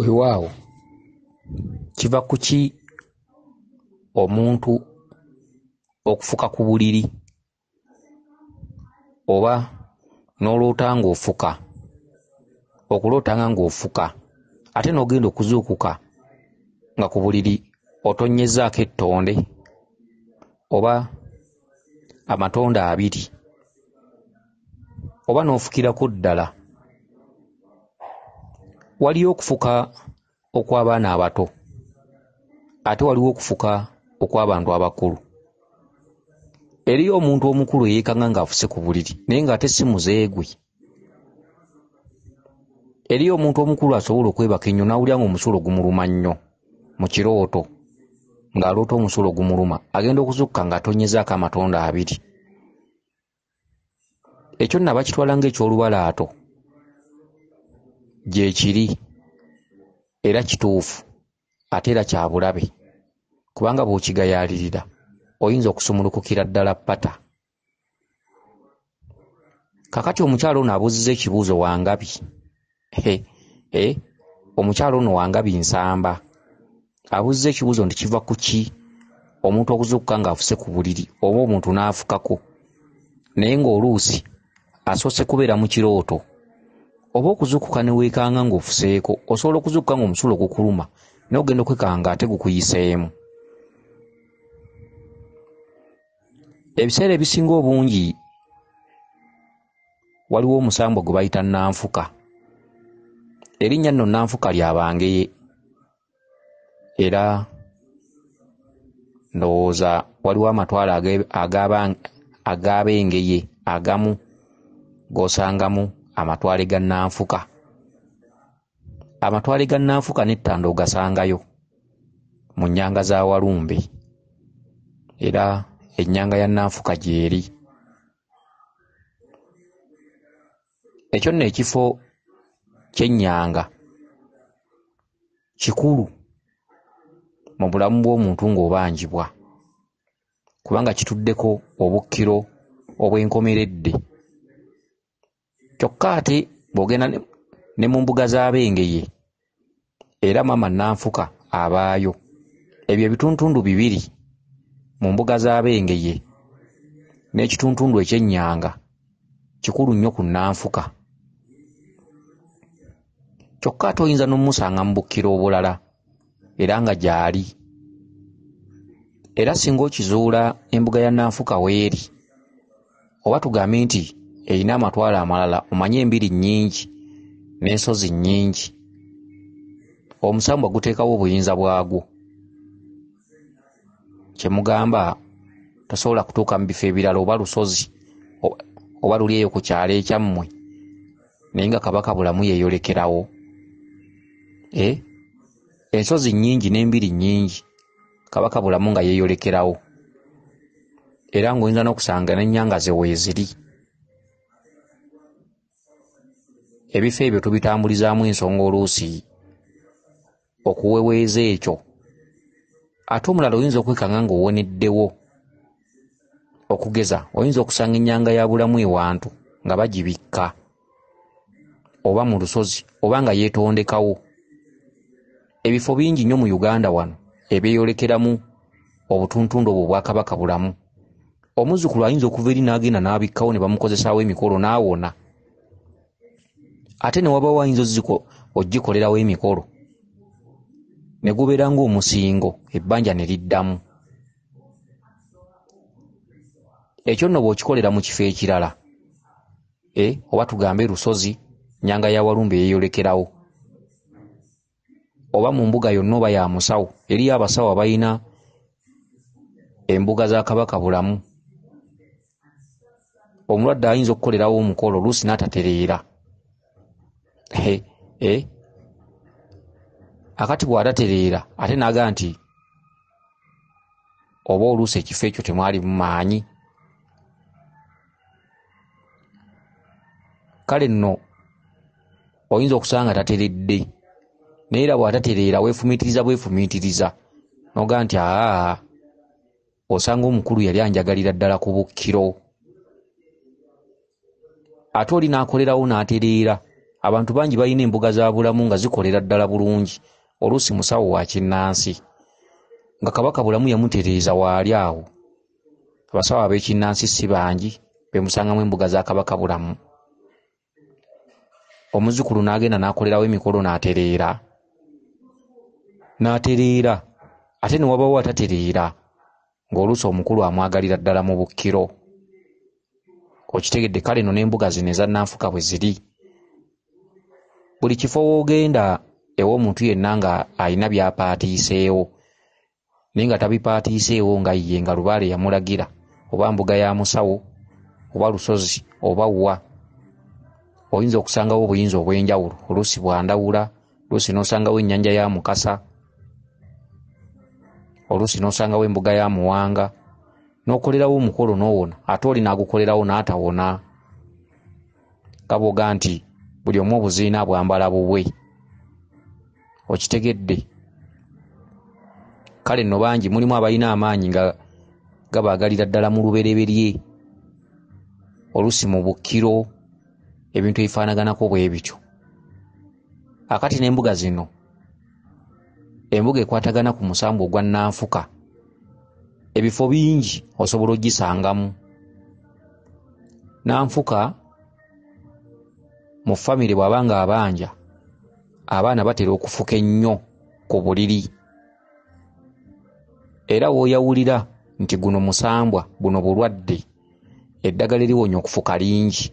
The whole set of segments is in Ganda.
weewaawo kiva ku ki omuntu okufuka ku buliri oba n'oloota ng'ofuka okulootanga ng'ofuka ate n'ogenda okuzuukuka nga ku buliri otonnyezaako ettonde oba amatonde abiri oba n'ofukirako ddala waliyo okufuka okw'abaana abato ate waliwo okufuka okw'abantu abakulu eriyo omuntu omukulu eyeekanga ng'afuse ku buliri naye ng'ate si muzeegwe eriyo omuntu omukulu asobola okwebaka ennyo n'awulira ng'omusulo gumuluma nnyo mu kirooto ng'aloota omusulo gumuluma agenda okuzukka ng'atonyezaako amatonda abiri ekyo nnabakitwala ng'ekyolubalaato gye kiri era kituufu ate era kya bulabe kubanga bw'okigayaalirira oyinza okusumulukukira ddala ppata kakati omukyala ono abuuzizza ekibuuzo wangabi he e omukyala ono wangabi nsamba abuuzizza ekibuuzo nti kiva ku ki omuntu okuzuukuka ng'afuse ku buliri oba omuntu n'afukako naye ng'oluusi asoose kubeera mu kirooto oba okuzukuka ne weekanga ng'ofuseeko osobola okuzukuka ng'omusulo gukuluma naye ogenda okwekanga ate gukuyiseemu ebiseera ebisinga obungi waliwo omusambwa gwe bayita nanfuka erinnya nno nanfuka lyabangeye era ndowooza waliwo amatwale agabengeye agamu g'osangamu amatwale ga nanfuka amatwale ga nanfuka nettanda ogasangayo mu nnyanga za walumbe era ennyanga ya nanfuka gyeri ekyo nno ekifo kyennyanga kikulu mu bulamu bw'omuntu ng'obanjibwa kubanga kituddeko obukkiro obwenkomeredde kyokka ate bwogenda ne mu mbuga z'abengeye era maama nanfuka abaayo ebyo ebitundutundu bibiri mu mbuga z'abengeye n'ekitundutundu ekyennyanga kikulu nnyo ku nanfuka kyokka ate oyinza n'omusanga mu bukkiro obulala era nga gy'ali era singa okizuula embuga ya nanfuka weeri oba tugambe nti erina amatwale amalala omanye embiri nnyingi n'ensozi nnyingi omusambwa guteekawo obuyinza bwagwo kyemugamba tosobola kutuuka mu bifo ebirala oba lusozi oba luli eyo ku kyalo ekyammwe naye nga kabaka bulamu yeeyolekerawo e? ensozi nnyingi n'embiri nnyingi kabaka bulamu nga yeeyolekerawo era ng'oyinza n'okusanga n'ennyanga zeweeziri ebifo ebyo tubitambulizaamu ensonga oluusi okuweweeza ekyo ate omulala oyinza okwekanga ng'owoneddewo okugeza oyinza okusanga ennyanga ya bulamu ewantu nga bagibikka oba mu lusozi oba nga yeetondekawo ebifo bingi nnyo mu uganda wano ebyeyolekeramu obutuntundu obwo obwakabaka bulamu omuzzukulu ayinza okuva eri n'agenda n'abikkawo ne bamukozesaawo emikolo n'awona ate ne waba wayinza ogikolerawo emikolo ne gubeera ng'omusingo ebbanja ne liddamu ekyo nno bw'okikolera mu kifo ekirala e oba tugambe lusozi nyanga ya walumbe yeeyolekerawo oba mu mbuga yonna oba ya musawo eriyo abasawo abayina embuga za kabaka bulamu omulwadde ayinza okukolerawo omukolo oluusi n'atatereera na akati bwatatereera ate naga nti oba oluusi ekifo ekyo temwalimu maanyi kale nno oyinza okusaba nga tateredde naye era bwatatereera weefumiitiriza bwefumiitiriza noga nti aaa osanga omukulu yali anjagalira ddala ku bukkiro ate oli naakolerawo naatereera abantu bangi balina embuga za bulamu nga zikolera ddala bulungi oluusi musawo wa kinnansi nga kabaka bulamu yamutereeza waali awo abasawo ab'ekinnansi si bangi be musangamu embuga za kabaka bulamu omuzzukulu n'agenda n'akolerawo emikolo n'atereera n'atereera ate ne wabawo atatereera ng'oluusi omukulu amwagalira ddala mu bukkiro okitegedde kale no n'embuga zino ezannanfuka bwe ziri buli kifo woogenda ew'omuntu yenna nga alina byapaatiiseewo naye nga tabipaatiiseewo nga ye nga lubaale yamulagira oba mbuga ya musawo oba lusozi oba wwa oyinza okusangawo obuyinza obw'enjawulo oluusi bwandawula oluusi n'osangawo ennyanja ya mukasa oluusi n'osangawo embuga ya muwanga n'okolerawo omukolo n'owona ate oli n'agukolerawo n'atawona nga boga nti buli omu obuziina bwambala bubwe okitegedde kale nno bangi mulimu abalina amaanyi nga gabaagalira ddala mu lubereberye oluusi mu bukkiro ebintu ebifaanaganako bwe bityo akati n'embuga zino embuga ekwatagana ku musambu ogwa nanfuka ebifo bingi osobola ogisangamu nanfuka mu famire bw'aba nga abanja abaana batera okufuka ennyo ku buliri era w'oyawulira nti guno musambwa buno bulwadde eddagala eriwonya okufuka lingi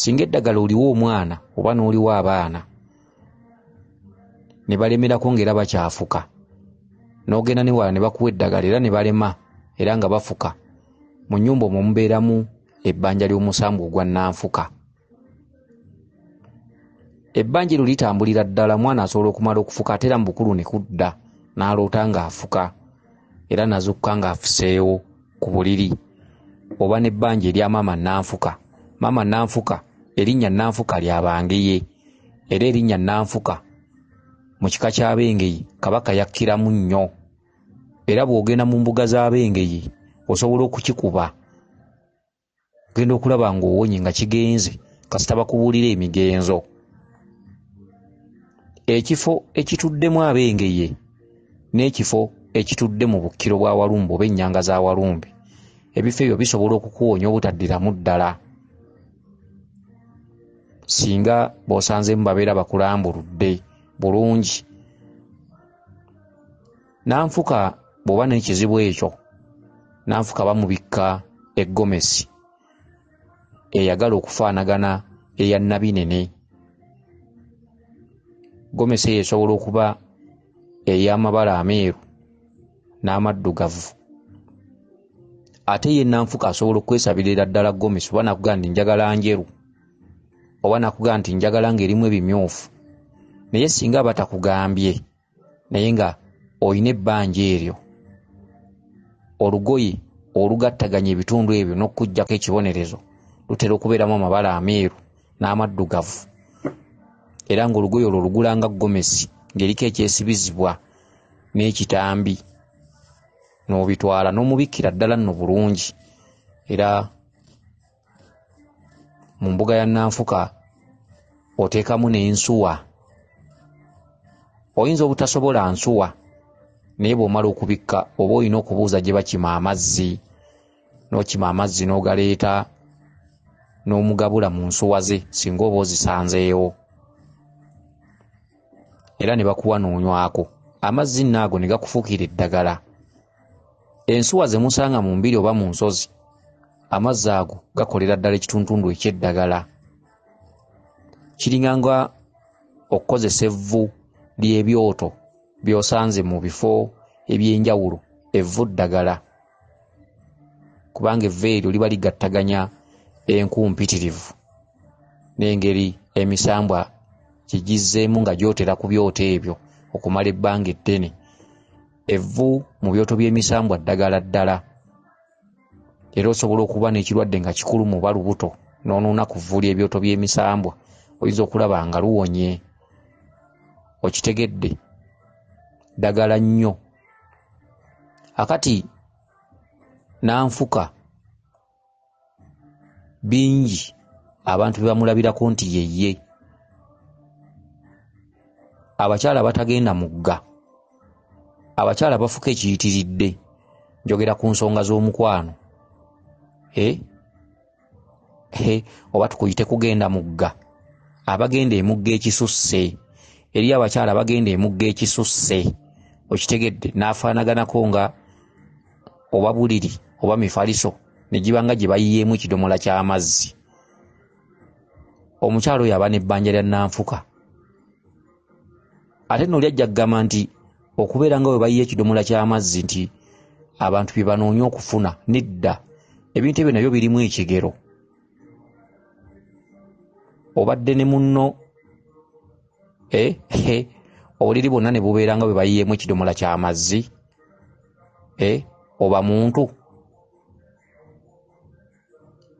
singa eddagala oliwo omwana oba n'oliwo abaana ne balemerako ng'era bakyafuka n'ogenda ne wala ne bakuwa eddagala era ne balema era nga bafuka mu nnyumba omwo mubeeramu ebbanja ly'omusambwa ogwa nnanfuka ebbanjiru litambulira ddala mwana asobola okumala okufuka ate era mu bukulu ne kudda n'aloota ng'afuka era nazukka ng'afuseewo ku buliri oba n'ebbanja erya maama nanfuka maama nanfuka erinnya nanfuka lyabangeye era erinnya nanfuka mu kika ky'abengeyi kabaka yakkiramu nnyo era bw'ogenda mu mbuga z'abengeyi osobola okukikuba genda okulaba ng'owonye nga kigenze kasitabakubuulira emigenzo ekifo ekituddemu abengeye n'ekifo ekitudde mu bukkiro bwa walumbe oba ennyanga za walumbe ebifo ebyo bisobola okukuwonya obutaddiramu ddala singa bosanzemu babeera bakulambuludde bulungi nanfuka bw'oba n'ekizibu ekyo nanfuka bamubikka eggomesi eyagala okufaanagana eya nabinene gomesi eyo esobola okuba ey'amabala ameeru n'amaddugavu ate yenanfuka asobola okwesabirira ddala gomesi oba nakugaa nti njagala njeru oba nakugaa nti njagala ng'erimu ebimyufu naye singa batakugambye naye nga olina ebbanja eryo olugoye olugattaganya ebitundu ebyo n'okukugyako ekibonerezo lutera okubeeramu amabala ameeru n'amaddugavu era ngaolugoye olwo lugulanga gomesi ngaeriko ekyesibizibwa n'ekitambi n'obitwala n'omubikira ddala nno bulungi era mu mbuga ya nanfuka oteekamu n'ensuwa oyinza obutasobola nsuwa naye bw'omala okubikka oba olina okubuuza gye bakima amazzi n'okima amazzi n'ogaleeta n'omugabula mu nsuwa ze singa oba ozisanzeewo era ne bakuwanuunywako amazzi naago ne gakufuukira eddagala ensuwa ze musanga mu mbiri oba mu nsozi amazzi ago gakolera ddala ekitundutundu eky'eddagala kiringanga okukozesa evvu ly'ebyoto by'osanze mu bifo eby'enjawulo evvu ddagala kubanga evva eryo liba ligattaganya enku mpitirivu n'engeri emisambwa kigizzeemu nga gyotera ku byoto ebyo okumala ebbanga eddene evvu mu byoto by'emisambu addagala ddala era osobola okuba n'ekirwadde nga kikulu muba lubuto n'onuuna kuvuula ebyoto by'emisambwa oyinza okulaba nga luwonye okitegedde ddagala nnyo akati nanfuka bingi abantu bye bamulabirako nti yeye abakyala batagenda mugga abakyala bafuka ekiyitiridde njogera ku nsonga z'omukwano e? e? oba tukuyite kugenda mugga abagenda emugga ekisusse eri abakyala bagenda emugga ekisusse okitegedde n'afaanaganako nga oba buliri oba mifaliso ne gibanga gye bayiyeemu ekidomola ky'amazzi omukyala oyo aba n'ebbanja lya nanfuka ate n'oli ajjaggama nti okubeera nga bwe bayiye ekidomola ky'amazzi nti abantu bye banoonya okufuna nedda ebintu ebyo nabyo birimu ekigero obadde ne munno ehe eh, obuliri bwonna ne bubeera nga bwe bayiyeemu ekidomola ky'amazzi e oba muntu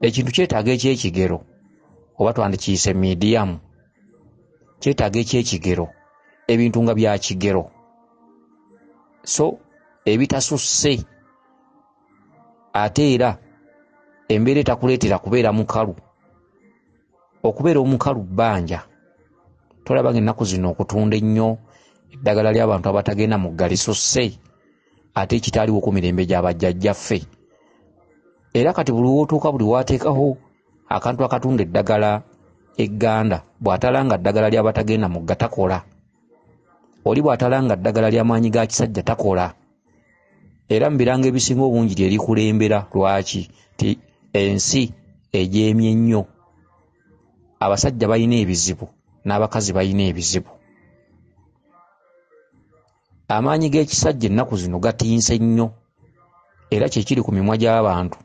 ekintu kyetaaga ekyekigero oba twandikiyise midiyamu kyetaaga ekyekigero ebintu nga bya kigero so ebitasusse ate era embeera etakuleetera kubeera mukalu okubeera omukalu bbanja tolabanga ennaku zino okutunda ennyo eddagala ly'abantu abatagenda muggalisusse ate ekitaaliwo ku mirembe gyabajjajjaffe era kati buli wootuuka buli waateekaho akantu akatunda eddagala egganda bw'atalanga ddagala ly'abatagenda muggatakola oli bw'atalanga ddagala ly'amaanyi ga kisajja takola era mu birango ebisinga obungi lye likulembera lwaki ti ensi ejeemye nnyo abasajja balina ebizibu n'abakazi balina ebizibu amaanyi g'ekisajja ennaku zino gatinse nnyo era kyekiri ku mimwa gy'abantu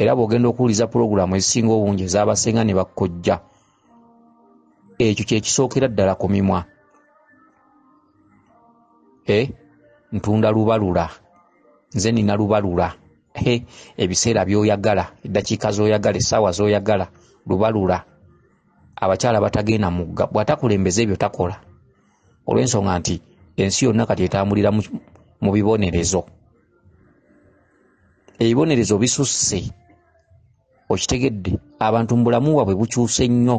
era bw'ogenda okuwuliza pulogulaamu ezisinga obungi ez'abasenga ne bakkojja ekyo kyekisookera ddala ku mimwa eh? ntunda lubalula nze nina lubalula he ebiseera byoyagala eddakiika zoyagala essaawa zoyagala lubalula abakyala batagenda mugga bwatakulembeza ebyo takola olwensonga nti ensi yonna kati etambulira mu bibonerezo ebibonerezo bisusse okitegedde abantu mu bulamu bwabwe bukyuse nnyo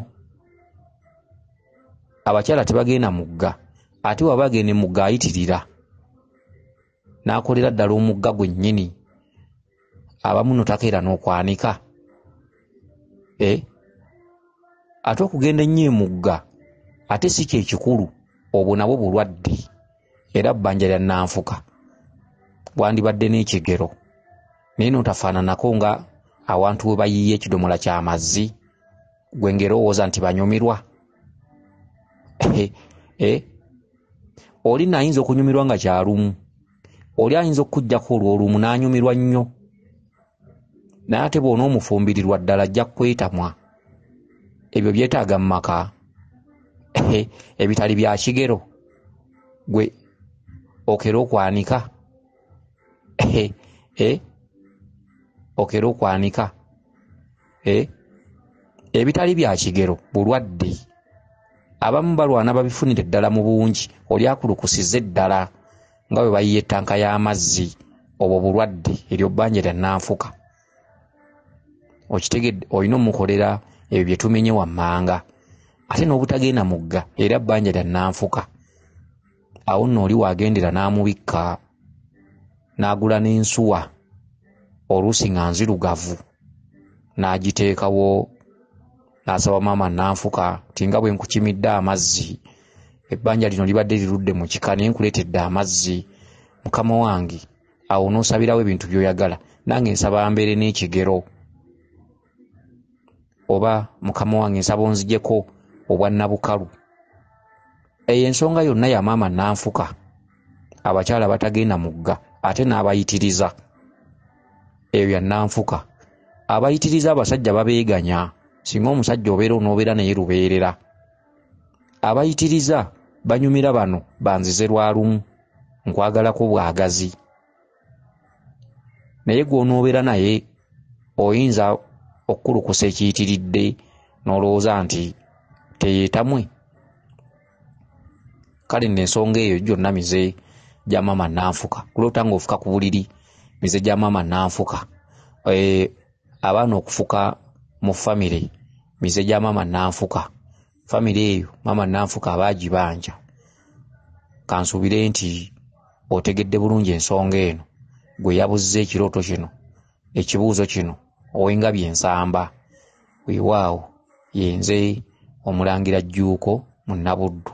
abakyala tebagenda mugga ate wabagene mugga ayitirira n'akolera ddala omugga gwennyini abamu notakeera n'okwanika e ate okugenda ennyo emugga ate si kye kikulu obwo nabwo bulwadde era bbanja lya nanfuka bwandibadde n'ekigero naye notafaananako nga awantu we bayiye ekidomola ky'amazzi gwe ngeroowooza nti banyumirwa e? oli naayinza okunyumirwa nga kyalumu oli ayinza okukujjako olwolumu n'anyumirwa nnyo naye ate bw'ona omufumbirirwa ddala ajja kukwetamwa ebyo byetaaga mu maka ebitali bya kigero gwe okera okwanika e, okera okwanika e, ebitali bya kigero bulwadde abamu balwana babifunire ddala mu bungi oli akulukusiza eddala nga bwe bayiye ettanka y'amazzi obwo bulwadde eryobbanja lya nanfuka okitegedde olina omukolera ebyo bye tumenye wammanga ate n'obutagenda mugga era ebbanja lya nanfuka awo nno oli waagendera n'amubikka n'agula n'ensuwa oluusi nga nzirugavu n'agiteekawo n'asaba maama nanfuka ti nga bwe nkukimidde amazzi ebbanja lino libadde lirudde mu kika naye nkuleetedde amazzi mukama wange awo n'osabirawo ebintu by'oyagala nange nsaba mbeere n'ekigero oba mukama wange nsaba onzigyeko obwannabukalu eyo ensonga yonna ya maama nanfuka abakyala batagenda mugga ate n'abayitiriza eyo yannanfuka abayitiriza abasajja babeeganya singa omusajja obeera onoobeera naye lubeerera abayitiriza banyumira bano banzize lwa lumu nkwagalako bwagazi naye gw'onoobeera naye oyinza okukulukusa ekiyitiridde n'olowooza nti teyeetamwe kale nno ensonga eyo gyonna mize gya maama nanfuka kulwokuta ngaofuka ku buliri mize gya maama nanfuka eh, abaana okufuka mu famire mize gya maama nanfuka famire eyo maama nanfuka abagibanja kansuubire nti otegedde bulungi ensonga eno gwe yabuzza ekirooto kino ekibuuzo kino owenga byensamba weewaawo yenze omulangira jjuuko mu nnabuddu